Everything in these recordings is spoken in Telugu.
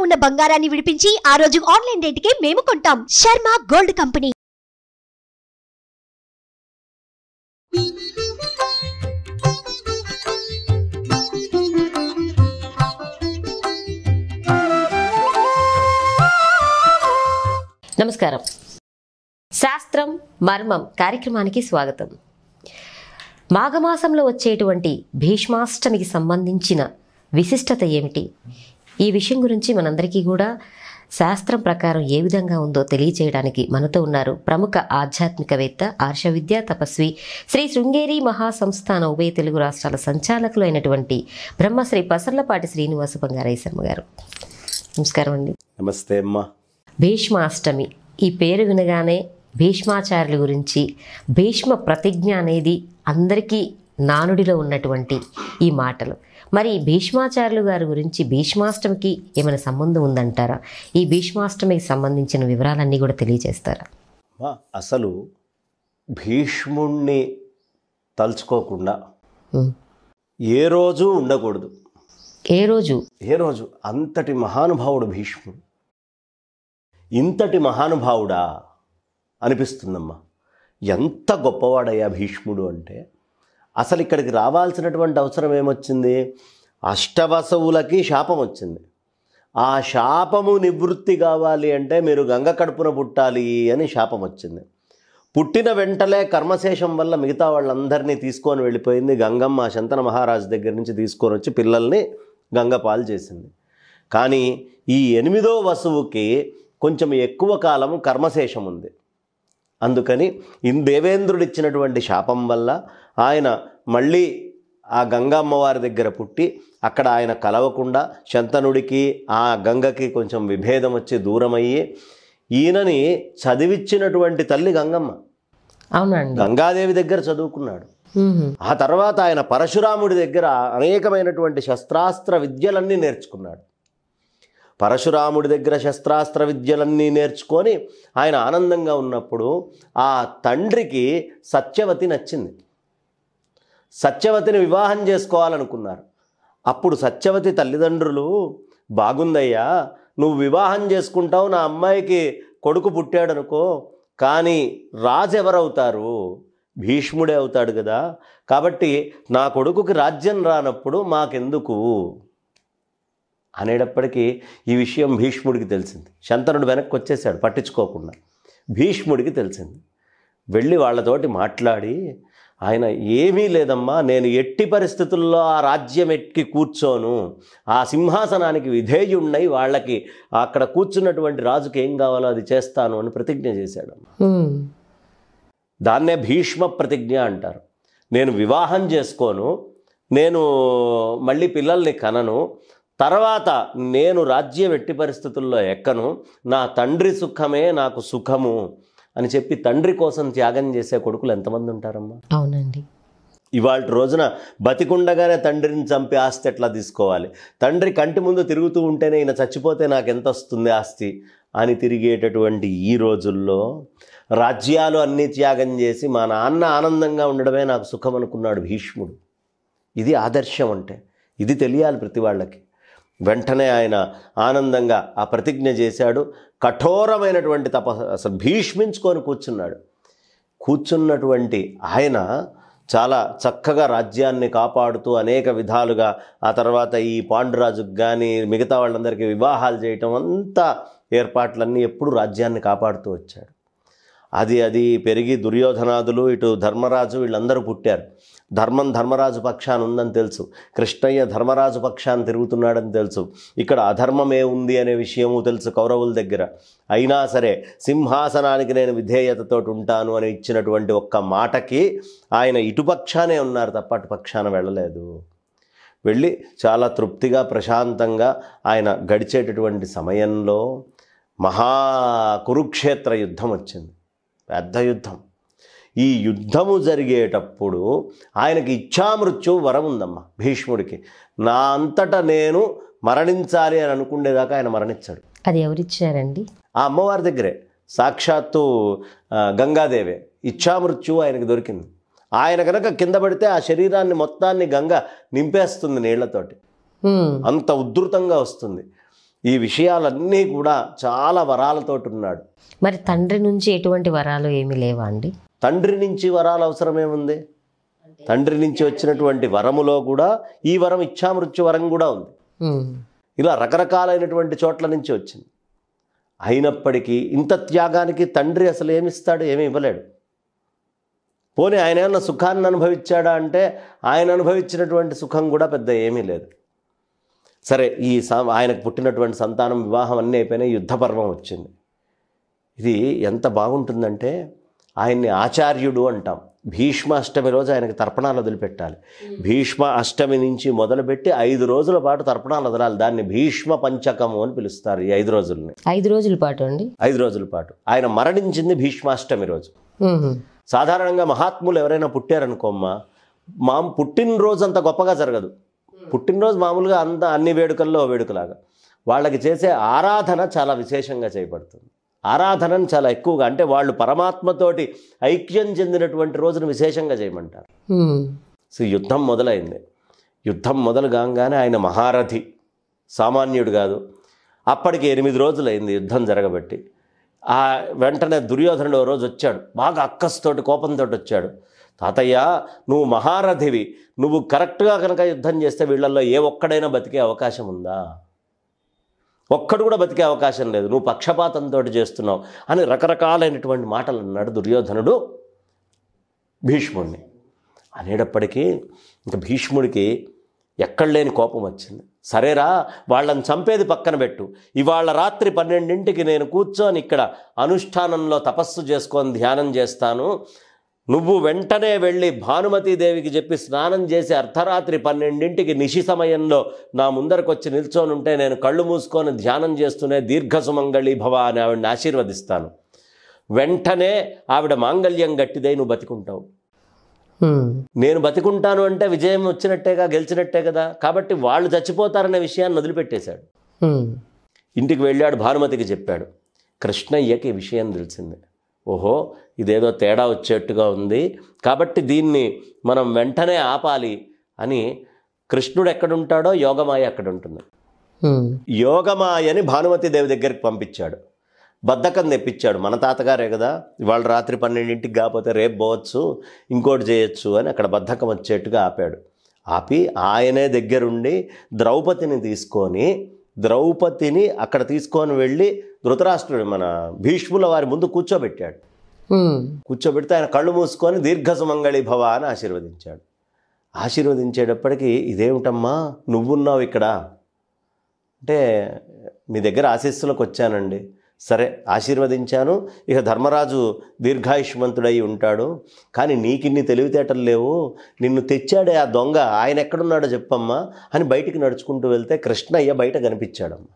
తాకట్టులో ఉన్న బంగారాన్ని విడిపించి ఆ రోజు ఆన్లైన్ రేటుకే మేము కొంటాం శర్మ గోల్డ్ కంపెనీ నమస్కారం శాస్త్రం మర్మం కార్యక్రమానికి స్వాగతం మాఘమాసంలో వచ్చేటువంటి భీష్మాష్టమికి సంబంధించిన విశిష్టత ఏమిటి ఈ విషయం గురించి మనందరికీ కూడా శాస్త్రం ప్రకారం ఏ విధంగా ఉందో తెలియచేయడానికి మనతో ఉన్నారు ప్రముఖ ఆధ్యాత్మికవేత్త ఆర్ష విద్యా తపస్వి శ్రీ శృంగేరి మహాసంస్థాన ఉభయ తెలుగు రాష్ట్రాల సంచాలకులు అయినటువంటి బ్రహ్మశ్రీ పసర్లపాటి శ్రీనివాస బంగారయ్య శర్మ గారు నమస్కారం అండి నమస్తే అమ్మా భీష్మాష్టమి ఈ పేరు వినగానే భీష్మాచార్యుల గురించి భీష్మ ప్రతిజ్ఞ అనేది అందరికీ నానుడిలో ఉన్నటువంటి ఈ మాటలు మరి భీష్మాచార్యులు గారి గురించి భీష్మాష్టమికి ఏమైనా సంబంధం ఉందంటారా ఈ భీష్మాష్టమికి సంబంధించిన వివరాలన్నీ కూడా తెలియజేస్తారా అసలు భీష్ముణ్ణి తలుచుకోకుండా ఏ రోజు ఉండకూడదు ఏ రోజు ఏ రోజు అంతటి మహానుభావుడు భీష్ముడు ఇంతటి మహానుభావుడా అనిపిస్తుందమ్మా ఎంత గొప్పవాడయ్యా భీష్ముడు అంటే అసలు ఇక్కడికి రావాల్సినటువంటి అవసరం ఏమొచ్చింది అష్టవసవులకి శాపం వచ్చింది ఆ శాపము నివృత్తి కావాలి అంటే మీరు గంగ కడుపున పుట్టాలి అని శాపం వచ్చింది పుట్టిన వెంటలే కర్మశేషం వల్ల మిగతా వాళ్ళందరినీ తీసుకొని వెళ్ళిపోయింది గంగమ్మ శంతన మహారాజు దగ్గర నుంచి తీసుకొని వచ్చి పిల్లల్ని గంగ పాలు చేసింది కానీ ఈ ఎనిమిదో వసువుకి కొంచెం ఎక్కువ కాలం కర్మశేషం ఉంది అందుకని దేవేంద్రుడిచ్చినటువంటి శాపం వల్ల ఆయన మళ్ళీ ఆ గంగా అమ్మవారి దగ్గర పుట్టి అక్కడ ఆయన కలవకుండా శంతనుడికి ఆ గంగకి కొంచెం విభేదం వచ్చి దూరమయ్యి ఈయనని చదివిచ్చినటువంటి తల్లి గంగమ్మ అవునండి గంగాదేవి దగ్గర చదువుకున్నాడు ఆ తర్వాత ఆయన పరశురాముడి దగ్గర అనేకమైనటువంటి శస్త్రాస్త్ర విద్యలన్నీ నేర్చుకున్నాడు పరశురాముడి దగ్గర శస్త్రాస్త్ర విద్యలన్నీ నేర్చుకొని ఆయన ఆనందంగా ఉన్నప్పుడు ఆ తండ్రికి సత్యవతి నచ్చింది సత్యవతిని వివాహం చేసుకోవాలనుకున్నారు అప్పుడు సత్యవతి తల్లిదండ్రులు బాగుందయ్యా నువ్వు వివాహం చేసుకుంటావు నా అమ్మాయికి కొడుకు పుట్టాడనుకో కానీ రాజు ఎవరవుతారు భీష్ముడే అవుతాడు కదా కాబట్టి నా కొడుకుకి రాజ్యం రానప్పుడు మాకెందుకు అనేటప్పటికీ ఈ విషయం భీష్ముడికి తెలిసింది శంతనుడు వెనక్కి వచ్చేసాడు పట్టించుకోకుండా భీష్ముడికి తెలిసింది వెళ్ళి వాళ్ళతోటి మాట్లాడి ఆయన ఏమీ లేదమ్మా నేను ఎట్టి పరిస్థితుల్లో ఆ రాజ్యం ఎక్కి కూర్చోను ఆ సింహాసనానికి విధేయుణ్ణై వాళ్ళకి అక్కడ కూర్చున్నటువంటి రాజుకి ఏం కావాలో అది చేస్తాను అని ప్రతిజ్ఞ చేశాడు దాన్నే భీష్మ ప్రతిజ్ఞ అంటారు నేను వివాహం చేసుకోను నేను మళ్ళీ పిల్లల్ని కనను తర్వాత నేను రాజ్య వెట్టి పరిస్థితుల్లో ఎక్కను నా తండ్రి సుఖమే నాకు సుఖము అని చెప్పి తండ్రి కోసం త్యాగం చేసే కొడుకులు ఎంతమంది ఉంటారమ్మా అవునండి ఇవాళ రోజున బతికుండగానే తండ్రిని చంపి ఆస్తి ఎట్లా తీసుకోవాలి తండ్రి కంటి ముందు తిరుగుతూ ఉంటేనే ఈయన చచ్చిపోతే నాకు ఎంత వస్తుంది ఆస్తి అని తిరిగేటటువంటి ఈ రోజుల్లో రాజ్యాలు అన్నీ త్యాగం చేసి మా నాన్న ఆనందంగా ఉండడమే నాకు సుఖం అనుకున్నాడు భీష్ముడు ఇది ఆదర్శం అంటే ఇది తెలియాలి ప్రతి వాళ్ళకి వెంటనే ఆయన ఆనందంగా ఆ ప్రతిజ్ఞ చేశాడు కఠోరమైనటువంటి తప అసలు భీష్మించుకొని కూర్చున్నాడు కూర్చున్నటువంటి ఆయన చాలా చక్కగా రాజ్యాన్ని కాపాడుతూ అనేక విధాలుగా ఆ తర్వాత ఈ పాండురాజుకు కానీ మిగతా వాళ్ళందరికీ వివాహాలు చేయటం అంతా ఏర్పాట్లన్నీ ఎప్పుడు రాజ్యాన్ని కాపాడుతూ వచ్చాడు అది అది పెరిగి దుర్యోధనాదులు ఇటు ధర్మరాజు వీళ్ళందరూ పుట్టారు ధర్మం ధర్మరాజు పక్షాన్ని ఉందని తెలుసు కృష్ణయ్య ధర్మరాజు పక్షాన్ని తిరుగుతున్నాడని తెలుసు ఇక్కడ అధర్మమే ఉంది అనే విషయము తెలుసు కౌరవుల దగ్గర అయినా సరే సింహాసనానికి నేను విధేయతతో ఉంటాను అని ఇచ్చినటువంటి ఒక్క మాటకి ఆయన ఇటుపక్షానే ఉన్నారు తప్ప అటుపక్షాన వెళ్ళలేదు వెళ్ళి చాలా తృప్తిగా ప్రశాంతంగా ఆయన గడిచేటటువంటి సమయంలో మహా కురుక్షేత్ర యుద్ధం వచ్చింది పెద్ద యుద్ధం ఈ యుద్ధము జరిగేటప్పుడు ఆయనకి ఇచ్చామృత్యు వరం ఉందమ్మా భీష్ముడికి నా అంతటా నేను మరణించాలి అని అనుకునేదాకా ఆయన మరణించాడు అది ఎవరిచ్చారండి ఆ అమ్మవారి దగ్గరే సాక్షాత్తు గంగాదేవే ఇచ్చామృత్యు ఆయనకి దొరికింది ఆయన కనుక కింద పడితే ఆ శరీరాన్ని మొత్తాన్ని గంగ నింపేస్తుంది నీళ్లతోటి అంత ఉధృతంగా వస్తుంది ఈ విషయాలన్నీ కూడా చాలా వరాలతోటి ఉన్నాడు మరి తండ్రి నుంచి ఎటువంటి వరాలు ఏమీ లేవా అండి తండ్రి నుంచి వరాలు అవసరమేముంది తండ్రి నుంచి వచ్చినటువంటి వరములో కూడా ఈ వరం ఇచ్చామృత్యు వరం కూడా ఉంది ఇలా రకరకాలైనటువంటి చోట్ల నుంచి వచ్చింది అయినప్పటికీ ఇంత త్యాగానికి తండ్రి అసలు ఏమిస్తాడు ఏమి ఇవ్వలేడు పోనీ ఆయన ఏమన్నా సుఖాన్ని అనుభవించాడా అంటే ఆయన అనుభవించినటువంటి సుఖం కూడా పెద్ద ఏమీ లేదు సరే ఈ ఆయనకు పుట్టినటువంటి సంతానం వివాహం అన్నీ అయిపోయినా యుద్ధ పర్వం వచ్చింది ఇది ఎంత బాగుంటుందంటే ఆయన్ని ఆచార్యుడు అంటాం భీష్మ అష్టమి రోజు ఆయనకి తర్పణాలు వదిలిపెట్టాలి భీష్మ అష్టమి నుంచి మొదలుపెట్టి ఐదు రోజుల పాటు తర్పణాలు వదలాలి దాన్ని భీష్మ పంచకము అని పిలుస్తారు ఈ ఐదు రోజుల్ని ఐదు రోజుల పాటు అండి ఐదు రోజుల పాటు ఆయన మరణించింది భీష్మాష్టమి రోజు సాధారణంగా మహాత్ములు ఎవరైనా పుట్టారనుకోమ్మా మా పుట్టినరోజు అంత గొప్పగా జరగదు పుట్టినరోజు మామూలుగా అంత అన్ని వేడుకల్లో వేడుకలాగా వాళ్ళకి చేసే ఆరాధన చాలా విశేషంగా చేయబడుతుంది ఆరాధనను చాలా ఎక్కువగా అంటే వాళ్ళు పరమాత్మతోటి ఐక్యం చెందినటువంటి రోజును విశేషంగా చేయమంటారు సో యుద్ధం మొదలైంది యుద్ధం మొదలు కాగానే ఆయన మహారథి సామాన్యుడు కాదు అప్పటికి ఎనిమిది రోజులైంది యుద్ధం జరగబట్టి ఆ వెంటనే దుర్యోధనుడు ఓ రోజు వచ్చాడు బాగా అక్కస్తోటి కోపంతో వచ్చాడు తాతయ్య నువ్వు మహారథివి నువ్వు కరెక్ట్గా కనుక యుద్ధం చేస్తే వీళ్ళల్లో ఏ ఒక్కడైనా బతికే అవకాశం ఉందా ఒక్కడు కూడా బతికే అవకాశం లేదు నువ్వు పక్షపాతంతో చేస్తున్నావు అని రకరకాలైనటువంటి మాటలు అన్నాడు దుర్యోధనుడు భీష్ముడిని అనేటప్పటికీ ఇంకా భీష్ముడికి ఎక్కడ లేని కోపం వచ్చింది సరేరా వాళ్ళని చంపేది పక్కన పెట్టు ఇవాళ రాత్రి పన్నెండింటికి నేను కూర్చొని ఇక్కడ అనుష్ఠానంలో తపస్సు చేసుకొని ధ్యానం చేస్తాను నువ్వు వెంటనే వెళ్ళి భానుమతీదేవికి చెప్పి స్నానం చేసి అర్ధరాత్రి పన్నెండింటికి నిశి సమయంలో నా ముందరకొచ్చి నిల్చోనుంటే నేను కళ్ళు మూసుకొని ధ్యానం చేస్తూనే దీర్ఘసుమంగళి భవ అని ఆవిడని ఆశీర్వదిస్తాను వెంటనే ఆవిడ మాంగళ్యం గట్టిదై నువ్వు బతికుంటావు నేను బతికుంటాను అంటే విజయం వచ్చినట్టేగా గెలిచినట్టే కదా కాబట్టి వాళ్ళు చచ్చిపోతారనే విషయాన్ని వదిలిపెట్టేశాడు ఇంటికి వెళ్ళాడు భానుమతికి చెప్పాడు కృష్ణయ్యకి విషయం తెలిసిందే ఓహో ఇదేదో తేడా వచ్చేట్టుగా ఉంది కాబట్టి దీన్ని మనం వెంటనే ఆపాలి అని కృష్ణుడు ఎక్కడుంటాడో యోగమాయ అక్కడ ఉంటుంది యోగమాయని భానుమతి దేవి దగ్గరికి పంపించాడు బద్ధకం తెప్పించాడు మన తాతగారే కదా ఇవాళ రాత్రి పన్నెండింటికి కాకపోతే రేపు పోవచ్చు ఇంకోటి చేయొచ్చు అని అక్కడ బద్ధకం వచ్చేట్టుగా ఆపాడు ఆపి ఆయనే దగ్గరుండి ద్రౌపదిని తీసుకొని ద్రౌపదిని అక్కడ తీసుకొని వెళ్ళి ధృతరాష్ట్రుడు మన భీష్ముల వారి ముందు కూర్చోబెట్టాడు కూర్చోబెడితే ఆయన కళ్ళు మూసుకొని దీర్ఘ సుమంగళి భవ అని ఆశీర్వదించాడు ఆశీర్వదించేటప్పటికీ ఇదేమిటమ్మా నువ్వున్నావు ఇక్కడ అంటే మీ దగ్గర ఆశీస్సులకు వచ్చానండి సరే ఆశీర్వదించాను ఇక ధర్మరాజు దీర్ఘాయుష్మంతుడై ఉంటాడు కానీ నీకిన్ని తెలివితేటలు లేవు నిన్ను తెచ్చాడే ఆ దొంగ ఆయన ఎక్కడున్నాడో చెప్పమ్మా అని బయటికి నడుచుకుంటూ వెళ్తే కృష్ణయ్య బయట కనిపించాడమ్మా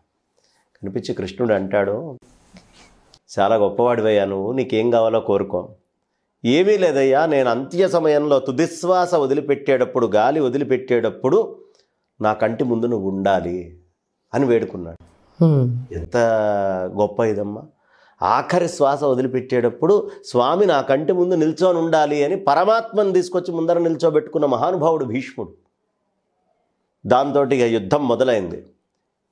కనిపించి కృష్ణుడు అంటాడు చాలా గొప్పవాడివయ్యా నువ్వు నీకేం కావాలో కోరుకో ఏమీ లేదయ్యా నేను అంత్య సమయంలో తుదిశ్వాస వదిలిపెట్టేటప్పుడు గాలి వదిలిపెట్టేటప్పుడు నా కంటి ముందు నువ్వు ఉండాలి అని వేడుకున్నాడు ఎంత గొప్ప ఇదమ్మా ఆఖరి శ్వాస వదిలిపెట్టేటప్పుడు స్వామి నా కంటి ముందు నిల్చొని ఉండాలి అని పరమాత్మను తీసుకొచ్చి ముందర నిల్చోబెట్టుకున్న మహానుభావుడు భీష్ముడు దాంతో ఇక యుద్ధం మొదలైంది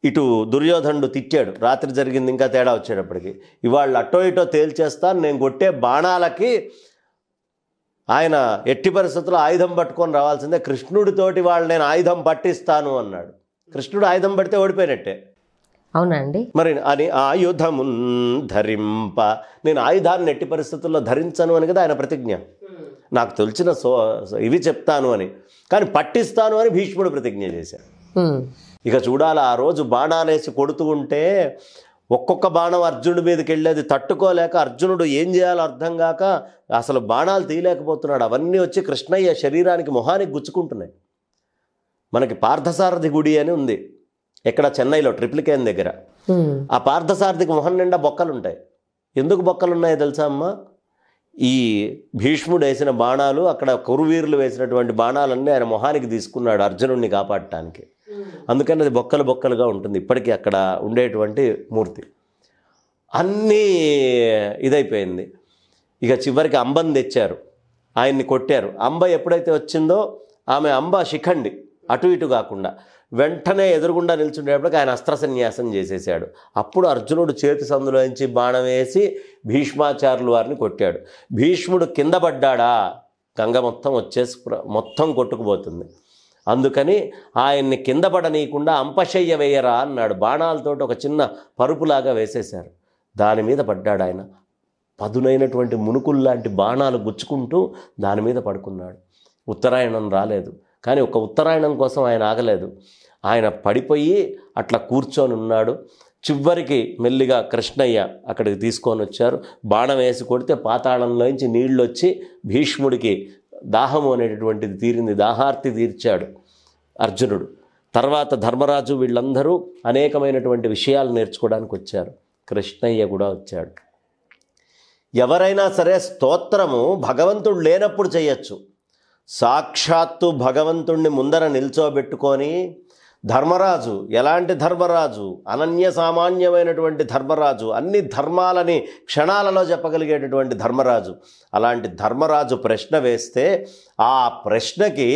ఇటు దుర్యోధనుడు తిట్టాడు రాత్రి జరిగింది ఇంకా తేడా వచ్చేటప్పటికి ఇవాళ అటో ఇటో తేల్చేస్తాను నేను కొట్టే బాణాలకి ఆయన ఎట్టి పరిస్థితుల్లో ఆయుధం పట్టుకొని రావాల్సిందే కృష్ణుడితోటి వాళ్ళు నేను ఆయుధం పట్టిస్తాను అన్నాడు కృష్ణుడు ఆయుధం పడితే ఓడిపోయినట్టే అవునండి మరి అని ఆయుధము ధరింప నేను ఆయుధాన్ని ఎట్టి పరిస్థితుల్లో ధరించను అని కదా ఆయన ప్రతిజ్ఞ నాకు తెలిసిన సో ఇవి చెప్తాను అని కానీ పట్టిస్తాను అని భీష్ముడు ప్రతిజ్ఞ చేశాడు ఇక చూడాలి ఆ రోజు బాణాలేసి కొడుతూ ఉంటే ఒక్కొక్క బాణం అర్జునుడి మీదకి వెళ్ళేది తట్టుకోలేక అర్జునుడు ఏం చేయాలో అర్థం కాక అసలు బాణాలు తీయలేకపోతున్నాడు అవన్నీ వచ్చి కృష్ణయ్య శరీరానికి మొహానికి గుచ్చుకుంటున్నాయి మనకి పార్థసారథి గుడి అని ఉంది ఎక్కడ చెన్నైలో ట్రిప్లికేన్ దగ్గర ఆ పార్థసారథికి మొహం నిండా బొక్కలు ఉంటాయి ఎందుకు బొక్కలు ఉన్నాయో తెలుసా అమ్మా ఈ భీష్ముడు వేసిన బాణాలు అక్కడ కురువీరులు వేసినటువంటి బాణాలన్నీ ఆయన మొహానికి తీసుకున్నాడు అర్జునుడిని కాపాడటానికి అందుకని అది బొక్కలు బొక్కలుగా ఉంటుంది ఇప్పటికీ అక్కడ ఉండేటువంటి మూర్తి అన్నీ ఇదైపోయింది ఇక చివరికి అంబని తెచ్చారు ఆయన్ని కొట్టారు అంబ ఎప్పుడైతే వచ్చిందో ఆమె అంబ శిఖండి అటు ఇటు కాకుండా వెంటనే ఎదురుగుండా నిల్చుండేటప్పటికి ఆయన అస్త్రసన్యాసం చేసేసాడు అప్పుడు అర్జునుడు చేతి సందులోంచి బాణం వేసి భీష్మాచారులు వారిని కొట్టాడు భీష్ముడు కింద పడ్డాడా గంగ మొత్తం వచ్చేసి మొత్తం కొట్టుకుపోతుంది అందుకని ఆయన్ని కింద పడనీయకుండా అంపశయ్య వేయరా అన్నాడు బాణాలతోటి ఒక చిన్న పరుపులాగా వేసేశారు దాని మీద పడ్డాడు ఆయన పదునైనటువంటి మునుకుల్లాంటి బాణాలు గుచ్చుకుంటూ దాని మీద పడుకున్నాడు ఉత్తరాయణం రాలేదు కానీ ఒక ఉత్తరాయణం కోసం ఆయన ఆగలేదు ఆయన పడిపోయి అట్లా కూర్చొని ఉన్నాడు చివరికి మెల్లిగా కృష్ణయ్య అక్కడికి తీసుకొని వచ్చారు బాణం వేసి కొడితే పాతాళంలోంచి నీళ్ళు వచ్చి భీష్ముడికి దాహము అనేటటువంటిది తీరింది దాహార్తి తీర్చాడు అర్జునుడు తర్వాత ధర్మరాజు వీళ్ళందరూ అనేకమైనటువంటి విషయాలు నేర్చుకోవడానికి వచ్చారు కృష్ణయ్య కూడా వచ్చాడు ఎవరైనా సరే స్తోత్రము భగవంతుడు లేనప్పుడు చేయొచ్చు సాక్షాత్తు భగవంతుణ్ణి ముందర నిల్చోబెట్టుకొని ధర్మరాజు ఎలాంటి ధర్మరాజు అనన్య సామాన్యమైనటువంటి ధర్మరాజు అన్ని ధర్మాలని క్షణాలలో చెప్పగలిగేటటువంటి ధర్మరాజు అలాంటి ధర్మరాజు ప్రశ్న వేస్తే ఆ ప్రశ్నకి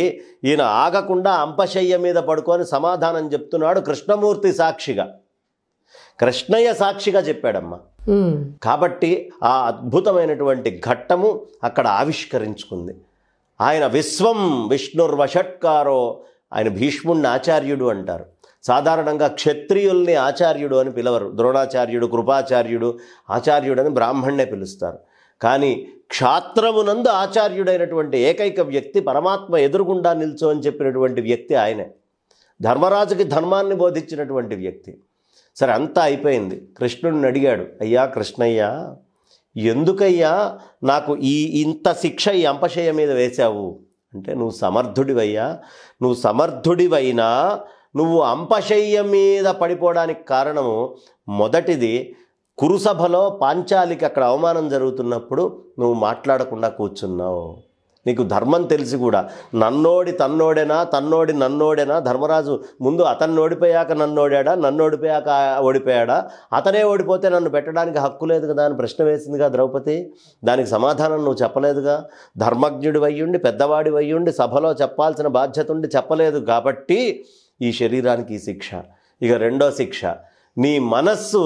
ఈయన ఆగకుండా అంపశయ్య మీద పడుకొని సమాధానం చెప్తున్నాడు కృష్ణమూర్తి సాక్షిగా కృష్ణయ్య సాక్షిగా చెప్పాడమ్మా కాబట్టి ఆ అద్భుతమైనటువంటి ఘట్టము అక్కడ ఆవిష్కరించుకుంది ఆయన విశ్వం విష్ణుర్వషట్కారో ఆయన భీష్ముణ్ణి ఆచార్యుడు అంటారు సాధారణంగా క్షత్రియుల్ని ఆచార్యుడు అని పిలవరు ద్రోణాచార్యుడు కృపాచార్యుడు ఆచార్యుడు అని బ్రాహ్మణ్ణే పిలుస్తారు కానీ క్షాత్రమునందు ఆచార్యుడైనటువంటి ఏకైక వ్యక్తి పరమాత్మ ఎదురుగుండా నిల్చో అని చెప్పినటువంటి వ్యక్తి ఆయనే ధర్మరాజుకి ధర్మాన్ని బోధించినటువంటి వ్యక్తి సరే అంతా అయిపోయింది కృష్ణుడిని అడిగాడు అయ్యా కృష్ణయ్య ఎందుకయ్యా నాకు ఈ ఇంత శిక్ష ఈ అంపశయ మీద వేశావు అంటే నువ్వు సమర్థుడివయ్యా నువ్వు సమర్థుడివైనా నువ్వు అంపశయ్య మీద పడిపోవడానికి కారణము మొదటిది కురుసభలో పాంచాలికి అక్కడ అవమానం జరుగుతున్నప్పుడు నువ్వు మాట్లాడకుండా కూర్చున్నావు నీకు ధర్మం తెలిసి కూడా నన్నోడి తన్నోడేనా తన్నోడి నన్నోడేనా ధర్మరాజు ముందు అతన్ని ఓడిపోయాక నన్నోడాడా నన్ను ఓడిపోయాక ఓడిపోయాడా అతనే ఓడిపోతే నన్ను పెట్టడానికి హక్కు లేదు కదా అని ప్రశ్న వేసిందిగా ద్రౌపది దానికి సమాధానం నువ్వు చెప్పలేదుగా ధర్మజ్ఞుడి వయ్యుండి పెద్దవాడి వయ్యుండి సభలో చెప్పాల్సిన బాధ్యత ఉండి చెప్పలేదు కాబట్టి ఈ శరీరానికి ఈ శిక్ష ఇక రెండో శిక్ష నీ మనస్సు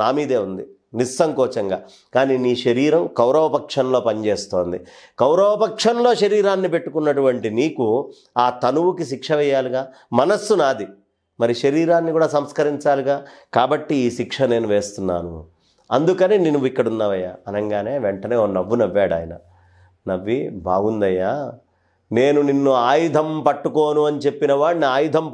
నా మీదే ఉంది నిస్సంకోచంగా కానీ నీ శరీరం కౌరవపక్షంలో పనిచేస్తోంది కౌరవపక్షంలో శరీరాన్ని పెట్టుకున్నటువంటి నీకు ఆ తనువుకి శిక్ష వేయాలిగా మనస్సు నాది మరి శరీరాన్ని కూడా సంస్కరించాలిగా కాబట్టి ఈ శిక్ష నేను వేస్తున్నాను అందుకని నేను ఇక్కడ ఉన్నావయ్యా అనగానే వెంటనే ఓ నవ్వు నవ్వాడు ఆయన నవ్వి బాగుందయ్యా నేను నిన్ను ఆయుధం పట్టుకోను అని చెప్పిన వాడిని ఆయుధం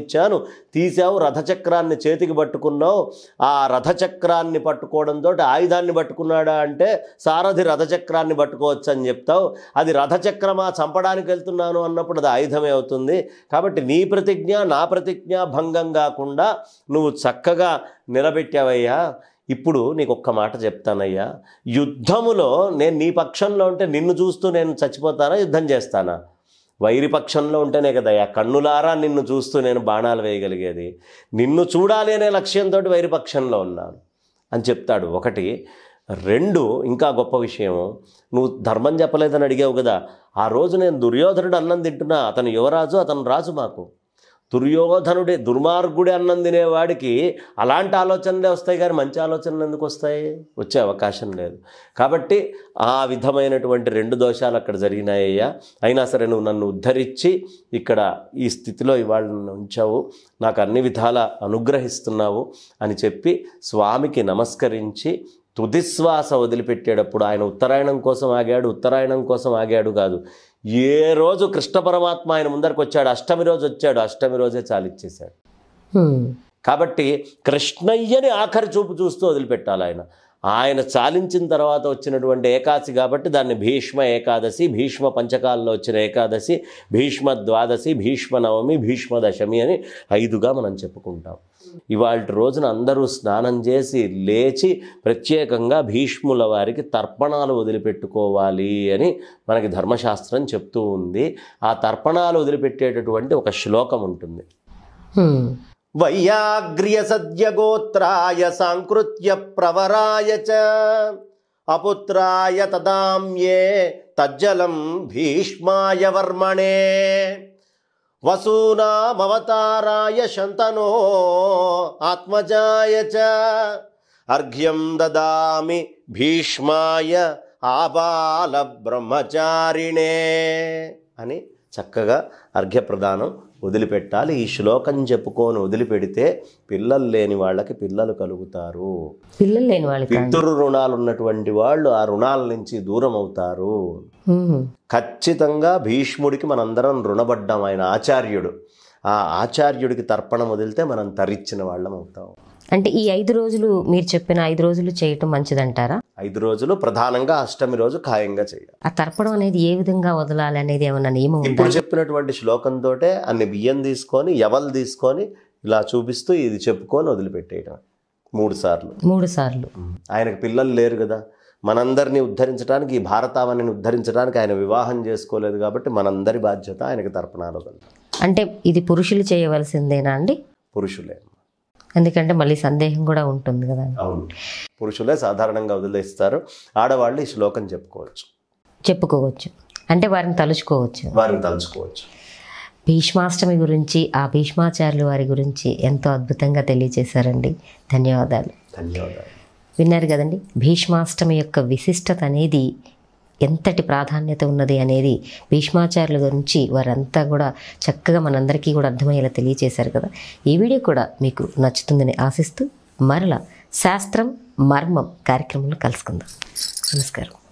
ఇచ్చాను తీసావు రథచక్రాన్ని చేతికి పట్టుకున్నావు ఆ రథచక్రాన్ని పట్టుకోవడంతో ఆయుధాన్ని పట్టుకున్నాడా అంటే సారథి రథచక్రాన్ని పట్టుకోవచ్చు అని చెప్తావు అది రథచక్రమా చంపడానికి వెళ్తున్నాను అన్నప్పుడు అది ఆయుధమే అవుతుంది కాబట్టి నీ ప్రతిజ్ఞ నా ప్రతిజ్ఞ భంగం కాకుండా నువ్వు చక్కగా నిలబెట్టావయ్యా ఇప్పుడు నీకు ఒక్క మాట చెప్తానయ్యా యుద్ధములో నేను నీ పక్షంలో ఉంటే నిన్ను చూస్తూ నేను చచ్చిపోతానా యుద్ధం చేస్తానా వైరి పక్షంలో ఉంటేనే కదా ఆ కన్నులారా నిన్ను చూస్తూ నేను బాణాలు వేయగలిగేది నిన్ను చూడాలి అనే లక్ష్యంతో వైరి పక్షంలో ఉన్నాను అని చెప్తాడు ఒకటి రెండు ఇంకా గొప్ప విషయం నువ్వు ధర్మం చెప్పలేదని అడిగావు కదా ఆ రోజు నేను దుర్యోధనుడు అన్నం తింటున్నా అతను యువరాజు అతను రాజు మాకు దుర్యోధనుడే దుర్మార్గుడే అన్నం తినేవాడికి అలాంటి ఆలోచనలే వస్తాయి కానీ మంచి ఆలోచనలు ఎందుకు వస్తాయి వచ్చే అవకాశం లేదు కాబట్టి ఆ విధమైనటువంటి రెండు దోషాలు అక్కడ జరిగినాయ్యా అయినా సరే నువ్వు నన్ను ఉద్ధరించి ఇక్కడ ఈ స్థితిలో ఇవాళ ఉంచావు నాకు అన్ని విధాల అనుగ్రహిస్తున్నావు అని చెప్పి స్వామికి నమస్కరించి తుదిశ్వాస వదిలిపెట్టేటప్పుడు ఆయన ఉత్తరాయణం కోసం ఆగాడు ఉత్తరాయణం కోసం ఆగాడు కాదు ఏ రోజు కృష్ణ పరమాత్మ ఆయన ముందరకు వచ్చాడు అష్టమి రోజు వచ్చాడు అష్టమి రోజే చాలిచ్చేశాడు కాబట్టి కృష్ణయ్యని ఆఖరి చూపు చూస్తూ వదిలిపెట్టాలి ఆయన ఆయన చాలించిన తర్వాత వచ్చినటువంటి ఏకాదశి కాబట్టి దాన్ని భీష్మ ఏకాదశి భీష్మ పంచకాల్లో వచ్చిన ఏకాదశి భీష్మ ద్వాదశి భీష్మ నవమి భీష్మ దశమి అని ఐదుగా మనం చెప్పుకుంటాం ఇవాళ రోజున అందరూ స్నానం చేసి లేచి ప్రత్యేకంగా భీష్ముల వారికి తర్పణాలు వదిలిపెట్టుకోవాలి అని మనకి ధర్మశాస్త్రం చెప్తూ ఉంది ఆ తర్పణాలు వదిలిపెట్టేటటువంటి ఒక శ్లోకం ఉంటుంది వైయాగ్ర్యసద్యగోత్రాయ సాంకృత్య ప్రవరాయ చ అపుత్రాయ తదామ్యే తజ్జలం భీష్మాయ వర్మణే వసూనామవతారాయ శంతనో ఆత్మజాయ చ అర్ఘ్యం దదామి భీష్మాయ ఆబాల బ్రహ్మచారిణే అని చక్కగా అర్ఘ్యప్రదానం వదిలిపెట్టాలి ఈ శ్లోకం చెప్పుకొని వదిలిపెడితే పిల్లలు లేని వాళ్ళకి పిల్లలు కలుగుతారు పిల్లలు లేని వాళ్ళకి పితృ రుణాలు ఉన్నటువంటి వాళ్ళు ఆ రుణాల నుంచి దూరం అవుతారు ఖచ్చితంగా భీష్ముడికి మనందరం రుణపడ్డాం ఆయన ఆచార్యుడు ఆ ఆచార్యుడికి తర్పణం వదిలితే మనం తరిచిన వాళ్ళం అవుతాం అంటే ఈ ఐదు రోజులు మీరు చెప్పిన ఐదు రోజులు చేయటం మంచిదంటారా ఐదు రోజులు ప్రధానంగా అష్టమి రోజు ఖాయంగా చేయాలి ఆ తర్పణం అనేది ఏ విధంగా వదలాలి అనేది ఏమన్నా నియమం ఇప్పుడు చెప్పినటువంటి శ్లోకంతో అన్ని బియ్యం తీసుకొని ఎవలు తీసుకొని ఇలా చూపిస్తూ ఇది చెప్పుకొని వదిలిపెట్టేయడం మూడు సార్లు మూడు సార్లు ఆయనకు పిల్లలు లేరు కదా మనందరినీ ఉద్ధరించడానికి ఈ భారతావనిని ఉద్ధరించడానికి ఆయన వివాహం చేసుకోలేదు కాబట్టి మనందరి బాధ్యత ఆయనకు తర్పణాలు అంటే ఇది పురుషులు చేయవలసిందేనా అండి పురుషులే ఎందుకంటే మళ్ళీ సందేహం కూడా ఉంటుంది కదా పురుషులే సాధారణంగా వదిలేస్తారు ఆడవాళ్ళు ఈ శ్లోకం చెప్పుకోవచ్చు చెప్పుకోవచ్చు అంటే వారిని తలుచుకోవచ్చు వారిని తలుచుకోవచ్చు భీష్మాష్టమి గురించి ఆ భీష్మాచార్యులు వారి గురించి ఎంతో అద్భుతంగా తెలియజేశారండి ధన్యవాదాలు ధన్యవాదాలు విన్నారు కదండి భీష్మాష్టమి యొక్క విశిష్టత అనేది ఎంతటి ప్రాధాన్యత ఉన్నది అనేది భీష్మాచార్యుల గురించి వారంతా కూడా చక్కగా మనందరికీ కూడా అర్థమయ్యేలా తెలియచేశారు కదా ఈ వీడియో కూడా మీకు నచ్చుతుందని ఆశిస్తూ మరలా శాస్త్రం మర్మం కార్యక్రమంలో కలుసుకుందాం నమస్కారం